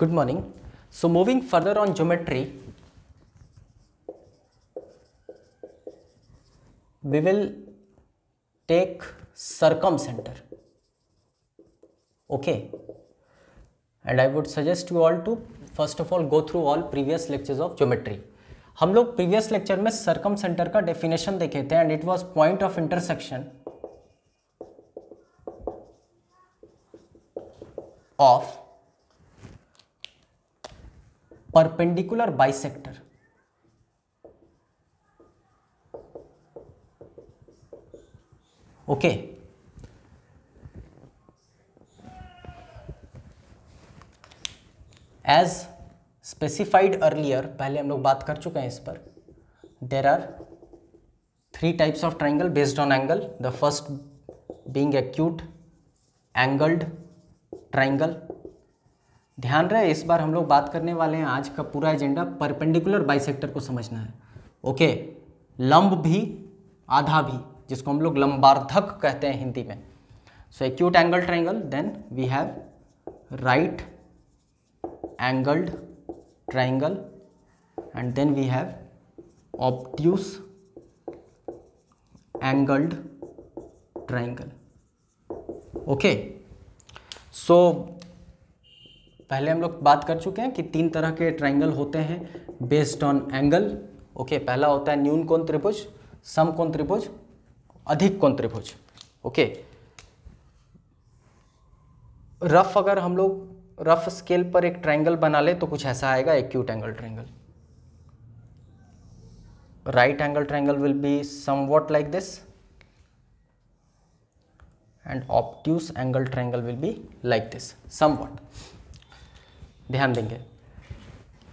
good morning so moving further on geometry we will take circumcenter okay and i would suggest you all to first of all go through all previous lectures of geometry हम लोग previous lecture में circumcentre का definition देखे थे and it was point of intersection of perpendicular bisector okay as specified earlier पहले हम लोग बात कर चुके हैं इस पर there are three types of triangle based on angle the first being acute angled triangle ध्यान रहे इस बार हम लोग बात करने वाले हैं आज का पूरा एजेंडा परपेंडिकुलर बाइसेक्टर को समझना है ओके लंब भी आधा भी जिसको हम लोग लंबार्धक कहते हैं हिंदी में so acute angle triangle then we have right angled triangle and then we have obtuse angled triangle okay so पहले हम लोग बात कर चुके हैं कि तीन तरह के ट्राइंगल होते हैं बेस्ड ऑन एंगल ओके पहला होता है न्यून कौन त्रिभुज सम कौन त्रिभुज अधिक कौन त्रिभुज ओके रफ अगर हम लोग रफ स्केल पर एक ट्राइंगल बना ले तो कुछ ऐसा आएगा acute angle triangle right angle triangle will be somewhat like this and obtuse angle triangle will be like this somewhat ध्यान देंगे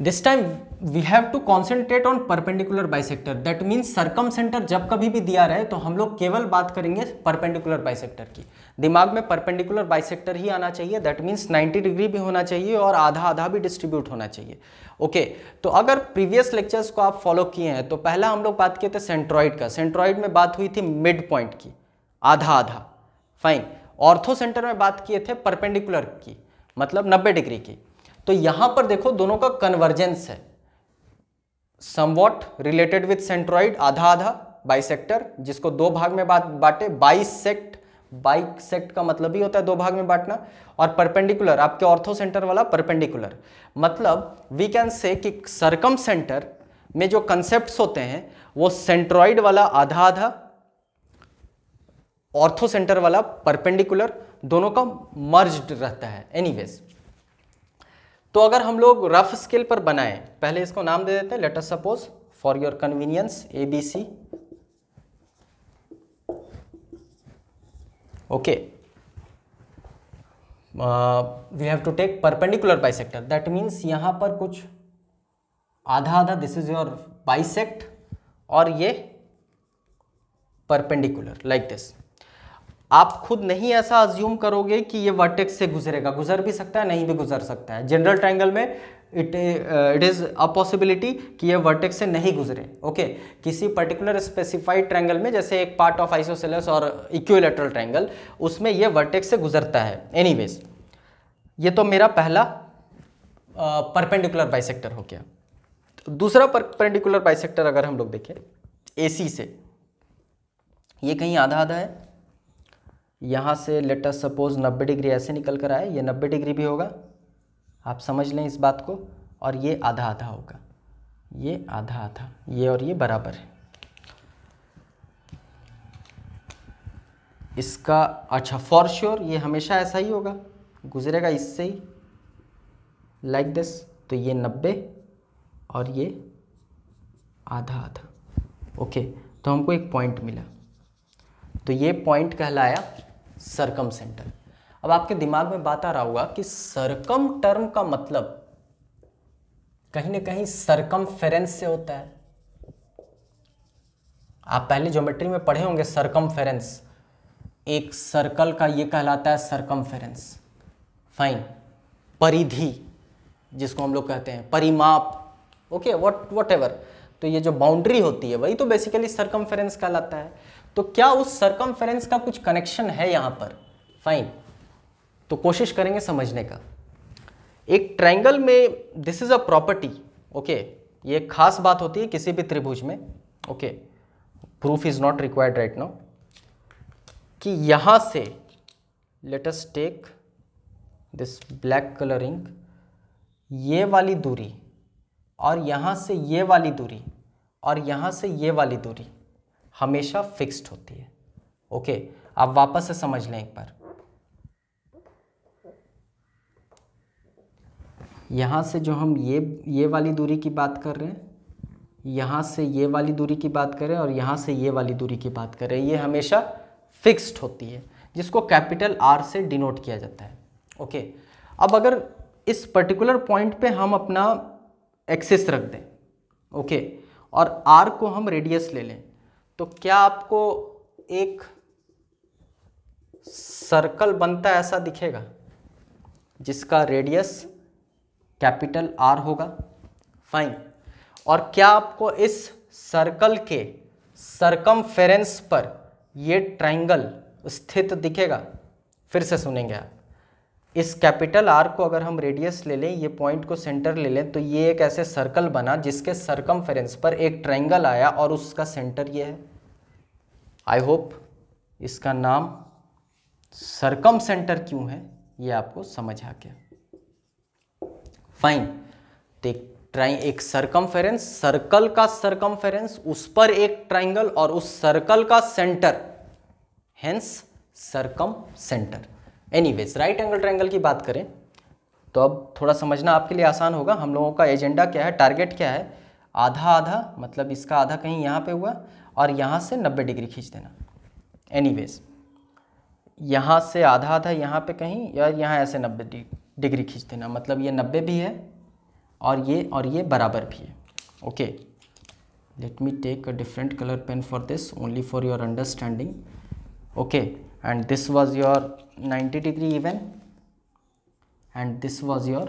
this time we have to concentrate on perpendicular bisector that means circumcentre जब कभी भी दिया रहे तो हम लोग केवल बात करेंगे परपेंडिकुलर बाइसेक्टर की दिमाग में परपेंडिकुलर बाइसेक्टर ही आना चाहिए दैट मीन्स 90 डिग्री भी होना चाहिए और आधा आधा भी डिस्ट्रीब्यूट होना चाहिए ओके okay, तो अगर प्रीवियस लेक्चर्स को आप फॉलो किए हैं तो पहला हम लोग बात किए थे सेंट्रॉइड का सेंट्रॉइड में बात हुई थी मिड पॉइंट की आधा आधा फाइन ऑर्थो सेंटर में बात किए थे परपेंडिकुलर की मतलब नब्बे डिग्री की तो यहां पर देखो दोनों का कन्वर्जेंस है समवॉट रिलेटेड विथ सेंट्रॉइड आधा आधा बाइसेक्टर जिसको दो भाग में बात बांटे बाइसेक्ट बाइक सेक्ट का मतलब ही होता है दो भाग में बांटना और परपेंडिकुलर आपके ऑर्थो सेंटर वाला परपेंडिकुलर मतलब वी कैन से कि सरकम सेंटर में जो कंसेप्ट होते हैं वो सेंट्रॉइड वाला आधा आधा ऑर्थो सेंटर वाला परपेंडिकुलर दोनों का मर्ज्ड रहता है एनीवेज तो अगर हम लोग रफ स्केल पर बनाएं पहले इसको नाम दे देते हैं letter suppose for your convenience A B C okay we have to take perpendicular bisector that means यहां पर कुछ आधा आधा दिस इज योर बाइसेक्ट और ये परपेंडिकुलर लाइक दिस आप खुद नहीं ऐसा अज्यूम करोगे कि ये वर्टेक्स से गुजरेगा गुजर भी सकता है नहीं भी गुजर सकता है जनरल ट्रायंगल में it it is a possibility कि ये वर्टेक्स से नहीं गुजरे ओके okay? किसी पर्टिकुलर स्पेसिफाइड ट्रायंगल में जैसे एक पार्ट ऑफ आइसोसेलस और इक्विलेटरल ट्रायंगल उसमें ये वर्टेक्स से गुजरता है एनी ये तो मेरा पहला परपेंडिकुलर uh, बाइसेक्टर हो गया दूसरा परपेंडिकुलर बाइसेक्टर अगर हम लोग देखें ए से ये कहीं आधा आधा है यहाँ से लेटेस्ट सपोज 90 डिग्री ऐसे निकल कर आए ये 90 डिग्री भी होगा आप समझ लें इस बात को और ये आधा आधा होगा ये आधा आधा ये और ये बराबर है इसका अच्छा फॉर श्योर ये हमेशा ऐसा ही होगा गुजरेगा इससे ही लाइक like दिस तो ये नब्बे और ये आधा आधा ओके तो हमको एक पॉइंट मिला तो ये पॉइंट कहलाया सरकम सेंटर अब आपके दिमाग में बात आ रहा होगा कि सरकम टर्म का मतलब कहीं ना कहीं सरकम फेरेंस से होता है आप पहले ज्योमेट्री में पढ़े होंगे सरकम फेरेंस एक सर्कल का ये कहलाता है सरकम फेरेंस फाइन परिधि जिसको हम लोग कहते हैं परिमाप ओके वट वट एवर तो ये जो बाउंड्री होती है वही तो बेसिकली सरकमफेरेंस कहलाता है तो क्या उस सरकमफेरेंस का कुछ कनेक्शन है यहाँ पर फाइन तो कोशिश करेंगे समझने का एक ट्रायंगल में this is a property okay ये एक खास बात होती है किसी भी त्रिभुज में okay proof is not required right now कि यहाँ से let's take this black colouring ये वाली दूरी और यहाँ से ये वाली दूरी और यहाँ से ये वाली दूरी हमेशा फिक्स्ड होती है ओके आप वापस से समझ लें एक बार यहाँ से जो हम ये ये वाली दूरी की बात कर रहे हैं यहाँ से ये वाली दूरी की बात करें और यहाँ से ये वाली दूरी की बात करें ये हमेशा फिक्स्ड होती है जिसको कैपिटल आर से डिनोट किया जाता है ओके अब अगर इस पर्टिकुलर पॉइंट पे हम अपना एक्सेस रख दें ओके और आर को हम रेडियस ले लें तो क्या आपको एक सर्कल बनता ऐसा दिखेगा जिसका रेडियस कैपिटल आर होगा फाइन और क्या आपको इस सर्कल के सरकम पर ये ट्राइंगल स्थित दिखेगा फिर से सुनेंगे आप इस कैपिटल आर को अगर हम रेडियस ले लें ये पॉइंट को सेंटर ले लें तो ये एक ऐसे सर्कल बना जिसके सर्कम पर एक ट्राइंगल आया और उसका सेंटर ये है आई होप इसका नाम सर्कम सेंटर क्यों है ये आपको समझ आ गया फाइन तो एक ट्राइ एक सर्कम सर्कल का सर्कम उस पर एक ट्राइंगल और उस सर्कल का centre hence circumcentre anyways right angle triangle की बात करें तो अब थोड़ा समझना आपके लिए आसान होगा हम लोगों का एजेंडा क्या है टारगेट क्या है आधा आधा मतलब इसका आधा कहीं यहाँ पे हुआ और यहाँ से 90 डिग्री खींच देना एनीवेज यहाँ से आधा आधा यहाँ पे कहीं या यहाँ ऐसे 90 डिग्री खींच देना मतलब ये 90 भी है और ये और ये बराबर भी है okay let me take a different colour pen for this only for your understanding okay and this was your 90 degree even and this was your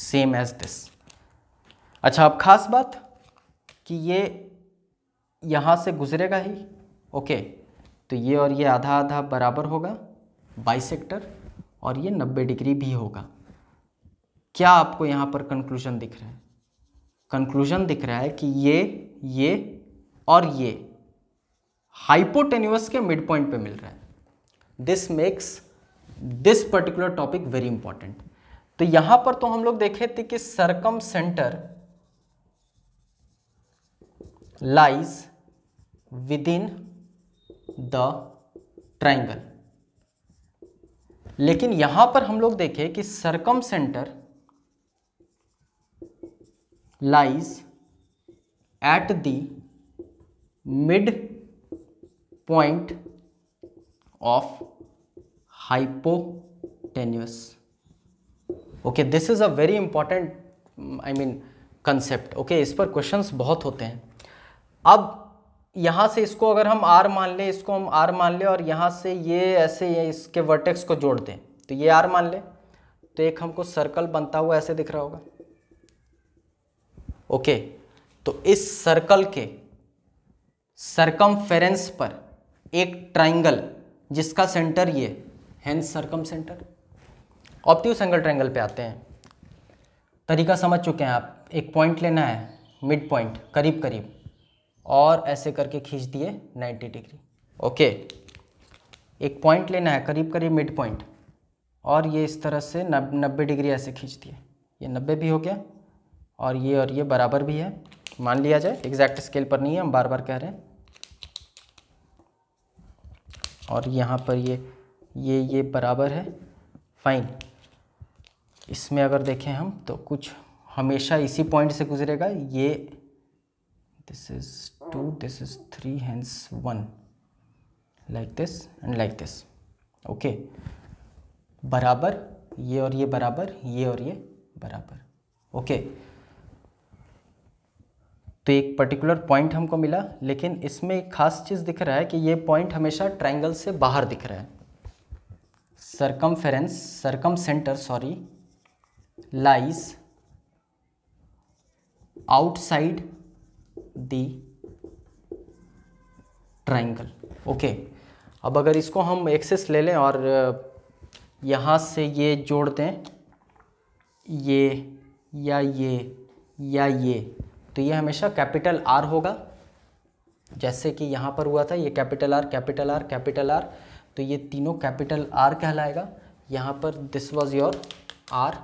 same as this अच्छा अब ख़ास बात कि ये यहाँ से गुजरेगा ही ओके तो ये और ये आधा आधा बराबर होगा बाइसेक्टर और ये 90 डिग्री भी होगा क्या आपको यहाँ पर कंक्लूजन दिख रहा है कंक्लूजन दिख रहा है कि ये ये और ये हाइपोटेन्यूस के मिड पॉइंट पे मिल रहा है this makes this particular topic very important तो यहां पर तो हम लोग देखे थे कि circumcentre lies within the triangle लेकिन यहां पर हम लोग देखे कि circumcentre lies at the midpoint of hypotenuse okay this is a very important I mean concept okay इस पर क्वेश्चंस बहुत होते हैं अब यहाँ से इसको अगर हम आर मान लें इसको हम आर मान लें और यहाँ से ये ऐसे ये इसके वर्टेक्स को जोड़ दें तो ये आर मान लें तो एक हमको सर्कल बनता हुआ ऐसे दिख रहा होगा ओके तो इस सर्कल के सरकम पर एक ट्राइंगल जिसका सेंटर ये hence circumcentre obtuse angle triangle पे आते हैं तरीका समझ चुके हैं आप एक पॉइंट लेना है मिड पॉइंट करीब करीब और ऐसे करके खींच दिए 90 डिग्री ओके एक पॉइंट लेना है करीब करीब मिड पॉइंट और ये इस तरह से नब्बे डिग्री ऐसे खींच दिए ये नब्बे भी हो गया और ये और ये बराबर भी है मान लिया जाए एग्जैक्ट स्केल पर नहीं है हम बार बार कह रहे हैं और यहाँ पर ये ये ये बराबर है फाइन इसमें अगर देखें हम तो कुछ हमेशा इसी पॉइंट से गुजरेगा ये this is two this is three hence one like this and like this okay बराबर ये और ये बराबर ये और ये बराबर ओके okay. तो एक पर्टिकुलर पॉइंट हमको मिला लेकिन इसमें एक खास चीज़ दिख रहा है कि ये पॉइंट हमेशा ट्राइंगल से बाहर दिख रहा है circumference circumcentre sorry lies outside the triangle okay अब अगर इसको हम एक्सेस ले लें और यहाँ से ये जोड़ दें ये या ये या ये तो ये हमेशा कैपिटल आर होगा जैसे कि यहाँ पर हुआ था ये capital R capital R capital R तो ये तीनों कैपिटल आर कहलाएगा यहाँ पर this was your R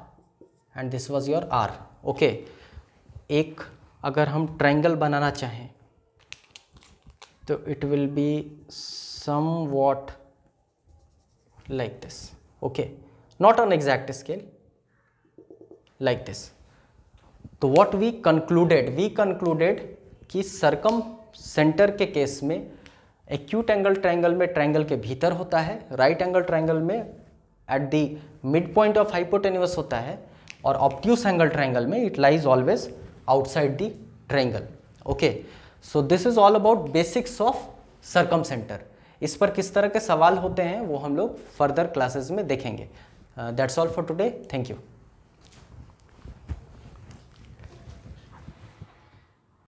and this was your R okay एक अगर हम ट्रैंगल बनाना चाहें तो it will be somewhat like this okay not on exact scale like this तो what we concluded we concluded कि सरकम सेंटर के case में एक्यूट एंगल ट्रायंगल में ट्रायंगल के भीतर होता है राइट एंगल ट्रायंगल में at the midpoint of hypotenuse होता है और ऑप्ट्यूस एंगल ट्रायंगल में it lies always outside the triangle okay so this is all about basics of circumcentre इस पर किस तरह के सवाल होते हैं वो हम लोग फर्दर क्लासेज में देखेंगे that's all for today thank you